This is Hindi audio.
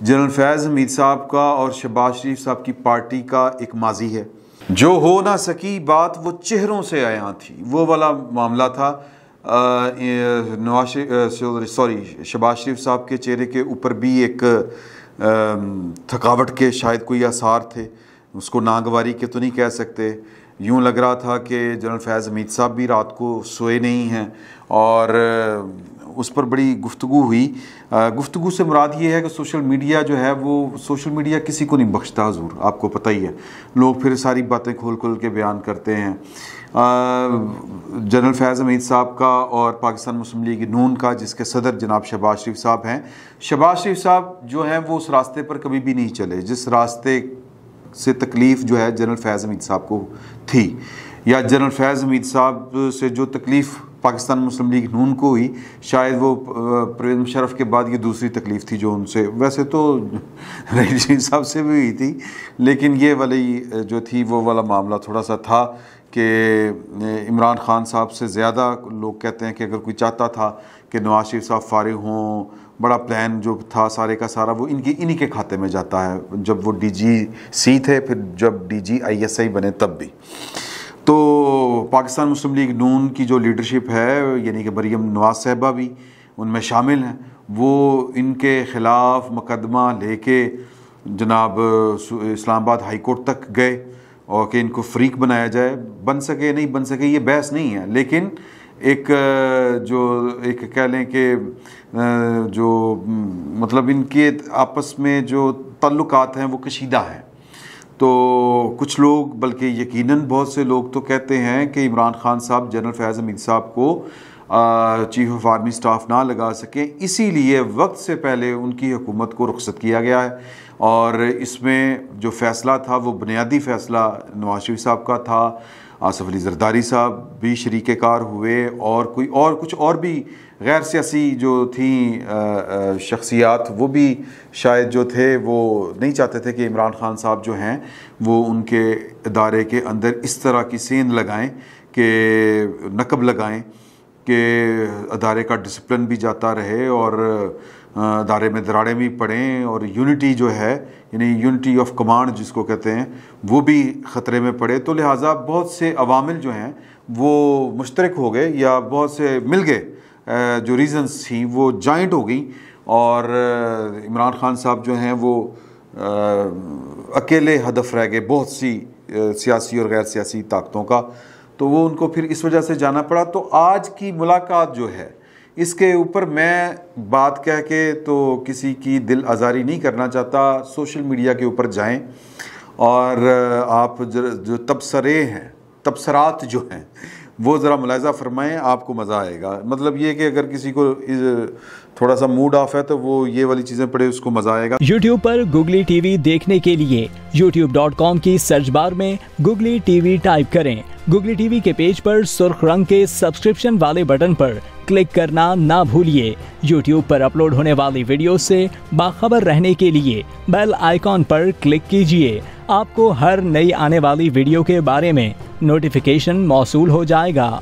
जनरल फैज़ हमीद साहब का और शबाज शरीफ साहब की पार्टी का एक माजी है जो हो ना सकी बात वो चेहरों से आया थी वो वाला मामला था नवाज सॉरी शबाज शरीफ साहब के चेहरे के ऊपर भी एक थकावट के शायद कोई आसार थे उसको नागवारी के तो नहीं कह सकते यूँ लग रहा था कि जनरल फैज़ अमीद साहब भी रात को सोए नहीं हैं और उस पर बड़ी गुफ्तु हुई गुफ्तु से मुराद ये है कि सोशल मीडिया जो है वो सोशल मीडिया किसी को नहीं बख्शता हजूर आपको पता ही है लोग फिर सारी बातें खोल खोल के बयान करते हैं जनरल फैज़ अमीद साहब का और पाकिस्तान मुस्लिम लीग नून का जिसके सदर जनाब शहबाज शरीफ साहब हैं शहबाज शरीफ साहब जो हैं वो उस रास्ते पर कभी भी नहीं चले जिस रास्ते से तकलीफ़ जो है जनरल फैज़ हमीद साहब को थी या जनरल फैज़ हमीद साहब से जो तकलीफ़ पाकिस्तान मुस्लिम लीग नून को हुई शायद वो प्रेम शरफ के बाद ये दूसरी तकलीफ़ थी जो उनसे वैसे तो रही साहब से भी हुई थी लेकिन ये वाली जो थी वो वाला मामला थोड़ा सा था कि इमरान खान साहब से ज़्यादा लोग कहते हैं कि अगर कोई चाहता था कि नवाज शरीफ साहब फारिग हों बड़ा प्लान जो था सारे का सारा वो इनकी इन्हीं के खाते में जाता है जब वो डीजीसी थे फिर जब डीजीआईएसआई बने तब भी तो पाकिस्तान मुस्लिम लीग नून की जो लीडरशिप है यानी कि मरीम नवाज साहबा भी उनमें शामिल हैं वो इनके ख़िलाफ़ मुकदमा लेके जनाब इस्लामाबाद हाई कोर्ट तक गए और कि इनको फ्रीक बनाया जाए बन सके नहीं बन सके ये बहस नहीं है लेकिन एक जो एक कह लें कि जो मतलब इनके आपस में जो तल्लुकात हैं वो कशीदा हैं तो कुछ लोग बल्कि यकीनन बहुत से लोग तो कहते हैं कि इमरान खान साहब जनरल फैज़ अमीन साहब को चीफ ऑफ आर्मी स्टाफ ना लगा सकें इसीलिए वक्त से पहले उनकी हुकूमत को रुखसत किया गया है और इसमें जो फ़ैसला था वो बुनियादी फ़ैसला नवाज शरीफ साहब का था आसफ़ अली जरदारी साहब भी शरीक कार हुए और कोई और कुछ और भी गैर सियासी जो थी शख्सियात वो भी शायद जो थे वो नहीं चाहते थे कि इमरान खान साहब जो हैं वो उनके इदारे के अंदर इस तरह की सेंध लगाएं कि नकब लगाएं के अदारे का डिसिप्लिन भी जाता रहे और अदारे में दराड़ें भी पड़ें और यूनिटी जो है यानी यूनिटी ऑफ कमांड जिसको कहते हैं वो भी ख़तरे में पड़े तो लिहाजा बहुत से अवामिल जो हैं वो मुश्तरक हो गए या बहुत से मिल गए जो रीज़न्स थी वो जॉइंट हो गई और इमरान खान साहब जो हैं वो अकेले हदफ रह गए बहुत सी सियासी और गैर सियासी ताकतों का तो वो उनको फिर इस वजह से जाना पड़ा तो आज की मुलाकात जो है इसके ऊपर मैं बात कह के तो किसी की दिल आज़ारी नहीं करना चाहता सोशल मीडिया के ऊपर जाएं और आप जो तबसरे हैं तबसरात जो हैं वो ज़रा मुलायजा फरमाएं आपको मज़ा आएगा मतलब ये कि अगर किसी को थोड़ा सा मूड ऑफ है तो वो ये वाली चीज़ें पढ़े उसको मज़ा आएगा YouTube पर Google TV देखने के लिए youtube.com की सर्च बार में Google TV टाइप करें गूगली टीवी के पेज पर सुर्ख रंग के सब्सक्रिप्शन वाले बटन पर क्लिक करना ना भूलिए यूट्यूब पर अपलोड होने वाली वीडियो से बाखबर रहने के लिए बेल आइकॉन पर क्लिक कीजिए आपको हर नई आने वाली वीडियो के बारे में नोटिफिकेशन मौसू हो जाएगा